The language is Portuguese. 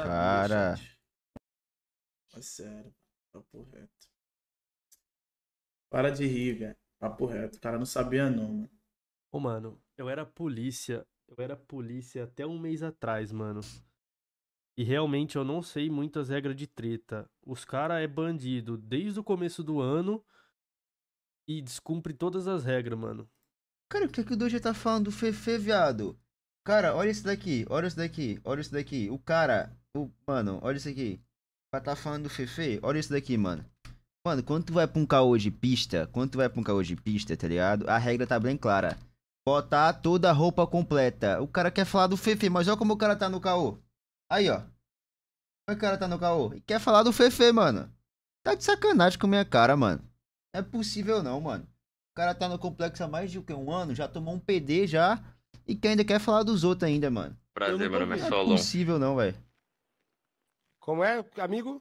Cara. É sério, papo reto. Para de rir, velho. Papo reto. O cara não sabia, não, mano. Ô, mano, eu era polícia. Eu era polícia até um mês atrás, mano. E realmente eu não sei muitas regras de treta. Os cara é bandido desde o começo do ano e descumpre todas as regras, mano. Cara, o que, é que o Doja tá falando do Fefe, viado? Cara, olha isso daqui, olha isso daqui, olha isso daqui. O cara, o, mano, olha isso aqui. Pra tá falando do Fefe, olha isso daqui, mano. Mano, quando tu vai pra um caô de pista, quando tu vai pra um caô de pista, tá ligado? A regra tá bem clara. Botar toda a roupa completa. O cara quer falar do Fefe, mas olha como o cara tá no caô. Aí, ó. Olha o cara tá no caô. E quer falar do Fefe, mano. Tá de sacanagem com minha cara, mano. Não é possível não, mano. O cara tá no complexo há mais de um ano, já tomou um PD já. E que ainda quer falar dos outros ainda, mano. Prazer, mano. é impossível, Não é possível não, velho. Como é, amigo?